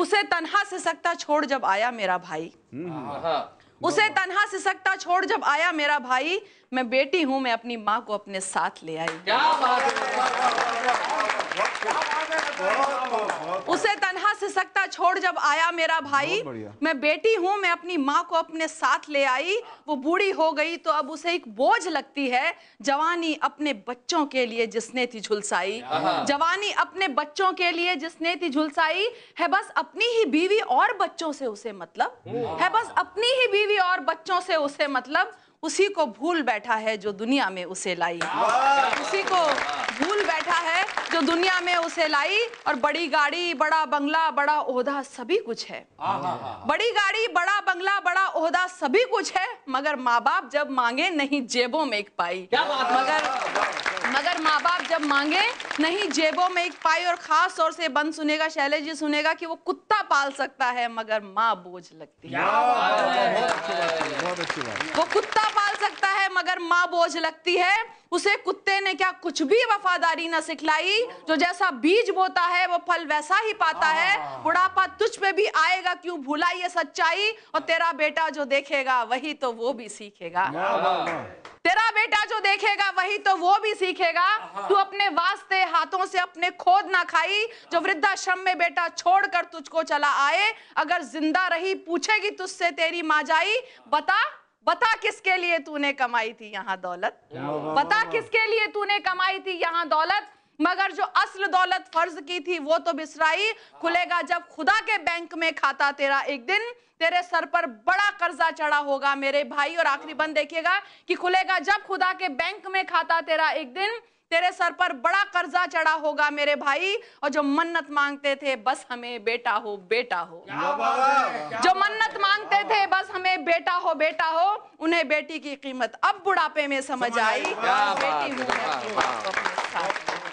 उसे तनहा से सकता छोड़ जब आया मेरा भाई उसे तनहा से सकता छोड़ जब आया मेरा भाई मैं बेटी हूं मैं अपनी माँ को अपने साथ ले आई क्या बात है से सकता छोड़ जब आया मेरा भाई मैं बेटी हूँ मैं अपनी माँ को अपने साथ ले आई वो बूढ़ी हो गई तो अब उसे एक बोझ लगती है जवानी अपने बच्चों के लिए जिसने थी झुलसाई जवानी अपने बच्चों के लिए जिसने थी झुलसाई है बस अपनी ही बीवी और बच्चों से उसे मतलब है बस अपनी ही बीवी और बच्चों से उसे मतलब उसी को भूल बैठा है जो दुनिया में उसे लाई उसी को भूल बैठा जो दुनिया में उसे लाई और बड़ी गाड़ी बड़ा बंगला बड़ा ओहदा सभी कुछ है बड़ी गाड़ी बड़ा बंगला बड़ा ओहदा सभी कुछ है मगर माँ बाप जब मांगे नहीं जेबों में एक पाई मगर मांगे नहीं जेबों में एक पाई और खास तौर से बंद सुनेगा शैलेश जी सुनेगा कि वो कुत्ता पाल सकता है मगर माँ बोझ लगती है वो कुत्ता पाल सकता है मगर माँ बोझ लगती है उसे कुत्ते ने क्या कुछ भी वफादारी ना सिखलाई जो जैसा बीज बोता है वो फल वैसा ही पाता है हाँ। बुढ़ापा तुझ पे भी आएगा क्यों भूला ये सच्चाई और तेरा बेटा जो देखेगा वही तो वो भी सीखेगा तेरा बेटा जो देखेगा वही तो वो भी सीखेगा हाँ। तू अपने वास्ते हाथों से अपने खोद ना खाई जो वृद्धाश्रम में बेटा छोड़कर तुझको चला आए अगर जिंदा रही पूछेगी तुझसे तेरी माँ जाई बता बता किसके लिए तूने कमाई थी यहाँ दौलत बता किसके लिए तूने कमाई थी यहाँ दौलत मगर जो असल दौलत फर्ज की थी वो तो बिसराई खुलेगा जब खुदा के बैंक में खाता तेरा एक दिन तेरे सर पर बड़ा कर्जा चढ़ा होगा मेरे भाई और आखिरी बंद देखिएगा कि खुलेगा जब खुदा के बैंक में खाता तेरा एक दिन तेरे सर पर बड़ा कर्जा चढ़ा होगा मेरे भाई और जो मन्नत मांगते थे बस हमें बेटा हो बेटा हो जो मन्नत मांगते थे बस हमें बेटा हो बेटा हो उन्हें बेटी की कीमत अब बुढ़ापे में समझ आई बेटी हूँ